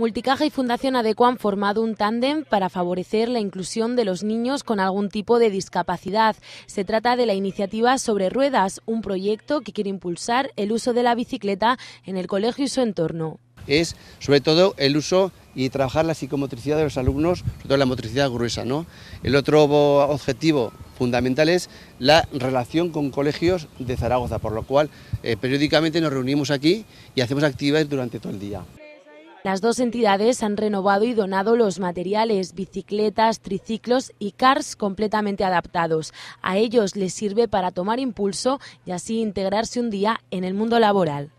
Multicaja y Fundación Adecua han formado un tándem para favorecer la inclusión de los niños con algún tipo de discapacidad. Se trata de la iniciativa Sobre Ruedas, un proyecto que quiere impulsar el uso de la bicicleta en el colegio y su entorno. Es sobre todo el uso y trabajar la psicomotricidad de los alumnos, sobre todo la motricidad gruesa. El otro objetivo fundamental es la relación con colegios de Zaragoza, por lo cual eh, periódicamente nos reunimos aquí y hacemos actividades durante todo el día. Las dos entidades han renovado y donado los materiales, bicicletas, triciclos y cars completamente adaptados. A ellos les sirve para tomar impulso y así integrarse un día en el mundo laboral.